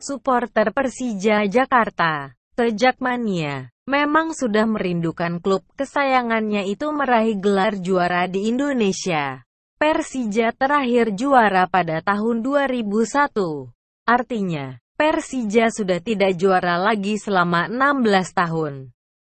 supporter Persija Jakarta, Tejakmania, memang sudah merindukan klub kesayangannya itu meraih gelar juara di Indonesia. Persija terakhir juara pada tahun 2001. Artinya, Persija sudah tidak juara lagi selama 16 tahun.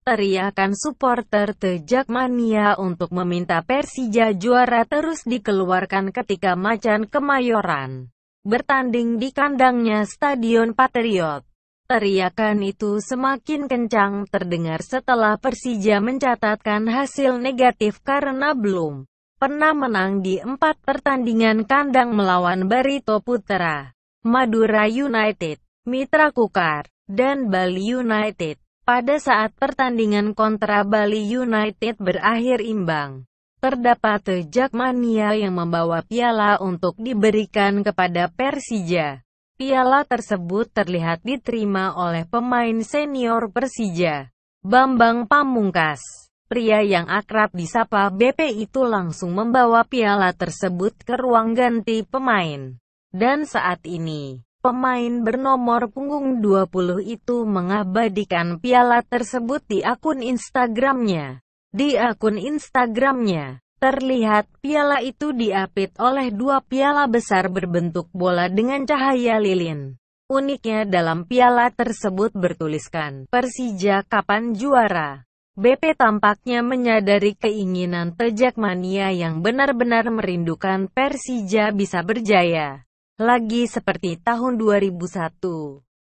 Teriakan supporter Tejakmania untuk meminta Persija juara terus dikeluarkan ketika Macan Kemayoran bertanding di kandangnya Stadion Patriot. Teriakan itu semakin kencang terdengar setelah Persija mencatatkan hasil negatif karena belum pernah menang di empat pertandingan kandang melawan Barito Putera, Madura United, Mitra Kukar, dan Bali United. Pada saat pertandingan kontra Bali United berakhir imbang, Terdapat jejak mania yang membawa piala untuk diberikan kepada Persija. Piala tersebut terlihat diterima oleh pemain senior Persija, Bambang Pamungkas. Pria yang akrab disapa BP itu langsung membawa piala tersebut ke ruang ganti pemain. Dan saat ini, pemain bernomor punggung 20 itu mengabadikan piala tersebut di akun Instagramnya. Di akun Instagramnya, terlihat piala itu diapit oleh dua piala besar berbentuk bola dengan cahaya lilin. Uniknya dalam piala tersebut bertuliskan, Persija kapan juara? BP tampaknya menyadari keinginan Tejak Mania yang benar-benar merindukan Persija bisa berjaya. Lagi seperti tahun 2001.